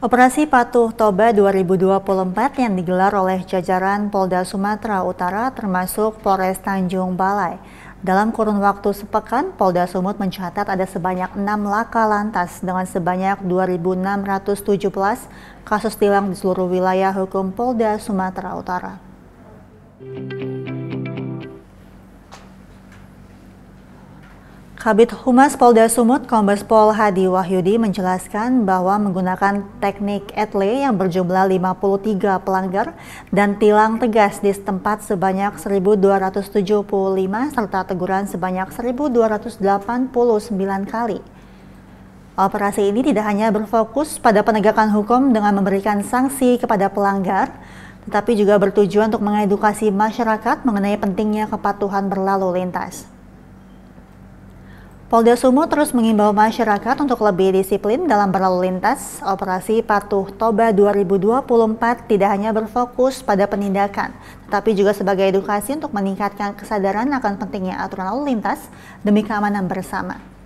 Operasi Patuh Toba 2024 yang digelar oleh jajaran Polda Sumatera Utara termasuk Polres Tanjung Balai. Dalam kurun waktu sepekan, Polda Sumut mencatat ada sebanyak 6 laka lantas dengan sebanyak 2.617 kasus tilang di seluruh wilayah hukum Polda Sumatera Utara. Kabit Humas Polda Sumut, Kombes Pol Hadi Wahyudi menjelaskan bahwa menggunakan teknik etle yang berjumlah 53 pelanggar dan tilang tegas di setempat sebanyak 1.275 serta teguran sebanyak 1.289 kali. Operasi ini tidak hanya berfokus pada penegakan hukum dengan memberikan sanksi kepada pelanggar, tetapi juga bertujuan untuk mengedukasi masyarakat mengenai pentingnya kepatuhan berlalu lintas. Polda Sumut terus mengimbau masyarakat untuk lebih disiplin dalam berlalu lintas. Operasi Patuh Toba 2024 tidak hanya berfokus pada penindakan, tetapi juga sebagai edukasi untuk meningkatkan kesadaran akan pentingnya aturan lalu lintas demi keamanan bersama.